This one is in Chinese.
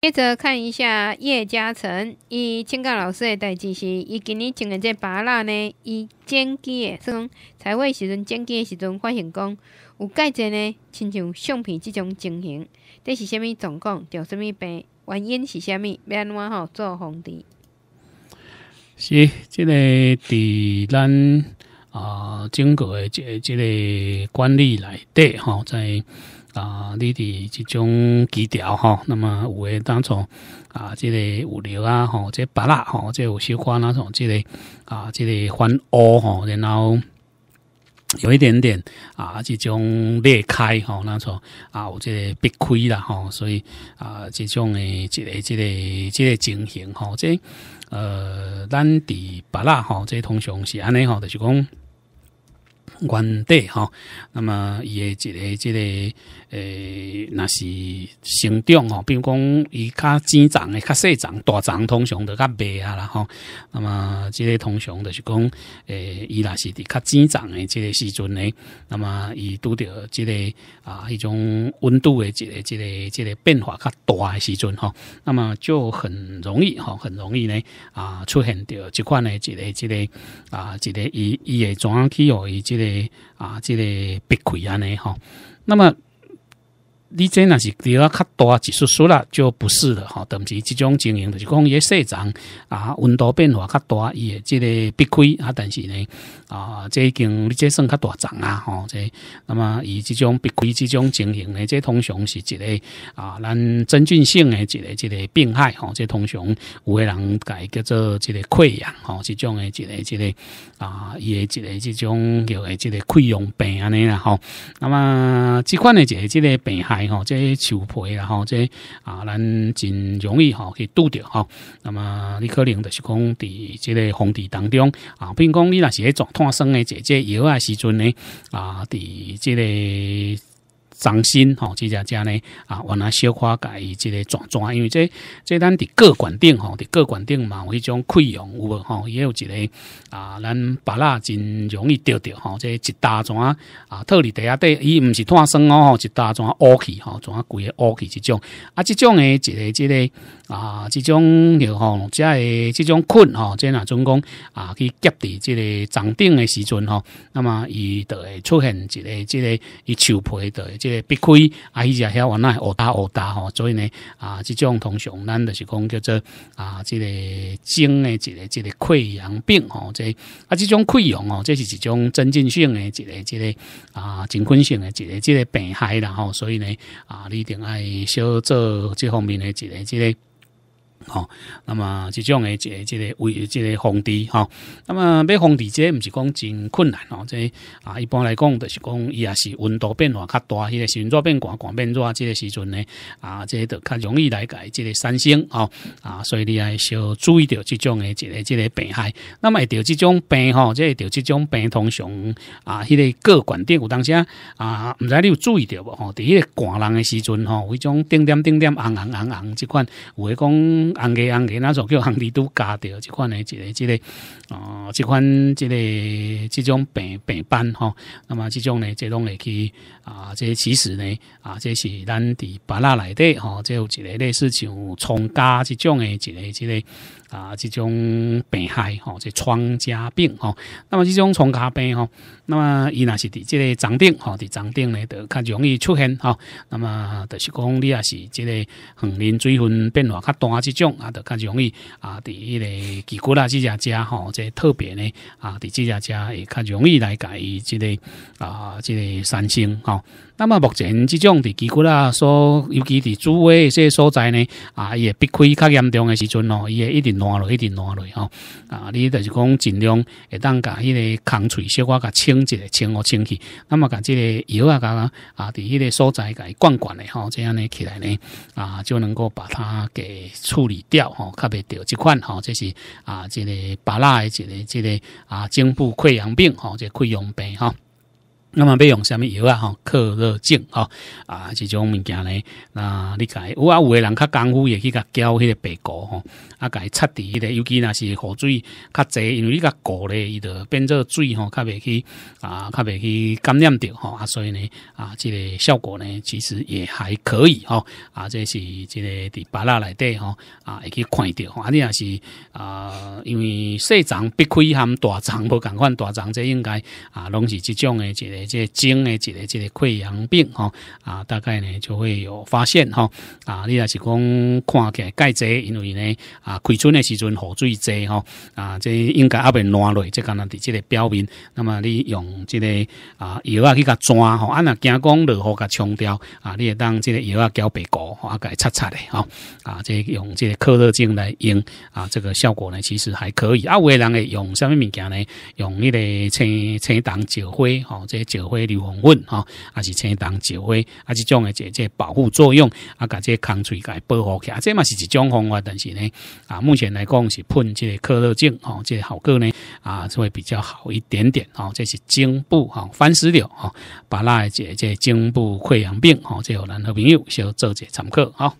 接着看一下叶嘉诚，伊请教老师的代志是，伊今年前个节拔了呢，伊剪肌的，是，才会时阵剪肌的时阵发现讲有钙侪呢，亲像相片即种情形，这是虾物状况？着虾物病？原因是啥物？安怎吼做皇帝，是这个，伫咱啊整个的即即个管理内底吼，在。啊，你伫即种基调吼，那么有诶当从啊，即、这个物流啊，吼、即、这个巴拉吼，即、这个有小花那种，即、这个啊，即、这个翻乌吼，然后有一点点啊，即种裂开吼，那、哦、种啊，有即个闭亏啦吼、所以啊，即种诶，即个即个即个情形吼，即、哦、呃，咱伫巴拉吼，即、哦、通常是安尼吼，就是讲。原地哈，那么而一个即系诶。那是成长哦，比如讲，伊较生长诶，较细长、大长，通常都较白啊啦吼。那么，即个通常的就是讲，诶，伊若是伫较生长诶，即个时阵呢。那么，伊拄着即个啊迄种温度诶即个即个即个变化较大诶时阵吼，那么就很容易吼，很容易呢啊出现着即款诶，即个即个啊，即个伊伊怎样去哦，伊即个啊，即个闭溃安尼吼，那么你这那是比较较大，一就说了就不是了哈。等于这种经营，就是讲也细长啊，温度变化较大，也这个避开啊。但是呢，啊，这已经这算较大长啊吼。这那么以这种避开这种经营呢，这通常是一个啊，咱真菌性的一个一个病害吼。这通常有个人改叫做这个溃疡吼，这种的一个这个啊，一个这种叫这个溃疡病安尼啦吼。那么这款的一个这个病害。吼，这潮皮然后这啊，咱真容易吼去堵着哈。那么你可能就是讲在这个荒地当中啊，比如讲你那是在种烫生的这这油啊时阵呢啊，在这个。掌心吼，即只只呢啊，我拿小花改伊即个转转，因为即即咱伫个管顶吼，伫个管顶嘛，有迄种溃疡有无吼，也有一个啊，咱把那真容易掉掉吼，即一大串啊，特里底下底伊毋是脱生哦，吼一大串乌起吼，种啊个乌起即种啊，即种诶一个即个啊，即种吼即个即种困吼，即若总讲啊去夹伫即个掌顶诶时阵吼，那么伊就会出现一个即个伊树皮的即。个鼻亏啊！伊只遐原来乌大乌大吼，所以呢啊，这种通常咱就是讲叫做啊，这个精的一个一个溃疡病吼，这啊这种溃疡哦，这是一种真菌性的一个一个啊，真菌性的一个一个病害啦。后，所以呢啊，你一定爱少做这方面的一个一个。哦，那么这种诶，即即个为即个防地吼，那么要防地，即不是讲真困难哦。即啊，一般来讲，就是讲伊也是温度变化较大，迄个时热变寒，寒变热，即个时阵呢，啊，即得较容易来改即个三升哦。啊，所以你要是注意到这种诶，即个即个病害。那么得着这种病吼，即着这种病，通常啊，迄个各管电有当时啊，唔知你有注意到无？吼，迄个寒冷诶时阵吼，有种点点点点红红红红即款，有诶讲。红的红的，那种叫红的都加掉，一款呢，一个这个哦，一款这个这种病病斑吼，那么这种呢，这种的去啊，这其实呢，啊，这是咱伫鼻那内底吼，这有一个类似像疮痂这种的，一个一个。啊，这种病害吼，这疮痂病吼，那么这种疮痂病吼，那么伊若是伫即个掌顶吼，伫掌顶咧就较容易出现吼。那么就是讲你也是即个恒温水分变化较大即种啊，就较容易啊，伫迄个几骨啦即只家吼，即特别呢啊，伫即只家会较容易来改即个啊，即个产生吼。那么目前这种的地区啦，所尤其的周围一些所在呢，啊，伊会避开较严重的时阵咯，伊会一直拿落，一直拿落吼。啊，你就是讲尽量会当把迄个空垂小块给清一洁、清洁、清去。那么把这个药啊、干啊，伫迄个所在给灌灌嘞，吼，这样呢起来呢，啊，就能够把它给处理掉，吼，较袂掉这款，吼，这是啊，这个巴拉的，这个，这个啊，颈部溃疡病，吼，这溃疡病，哈。那么要用什么药啊？吼，克热症吼啊，这种物件呢？那你看，有啊，有的人较功夫，也去个浇迄个白膏吼，啊，去擦迄个，尤其若是雨水，较济，因为那个膏咧，伊就变做水吼，较袂去啊，较袂去感染着吼啊，所以呢，啊，这个效果呢，其实也还可以吼啊，这是这个伫巴拉内底吼啊，会去看着吼。啊，你若是啊，因为细长必开含大长，无共款，大长，这应该啊，拢是即种的一个。这精诶，即个即个溃疡病吼啊，大概呢就会有发现吼啊。你要是讲看起来钙侪，因为呢啊，开春的时阵雨水侪吼啊，即应该阿袂烂落，即敢若伫即个表面。那么你用即个啊药啊去甲抓吼，啊那惊讲落雨甲冲掉啊，你也当即个药啊交白膏啊甲擦擦诶吼啊。即用即个可热精来用啊，这个效果呢其实还可以啊。有诶人会用什么物件呢？用迄个青青党石灰吼，即酒。石灰硫磺粉，啊，是青铜石灰，啊是这种的姐姐保护作用啊？感觉空衰解保护起来，这嘛是一种方法。但是呢，啊，目前来讲是喷这克热净啊，这效果呢啊就会比较好一点点啊。这是颈部吼，番石榴吼，把那这姐颈部溃疡病吼，这有男和朋友小做者参考啊。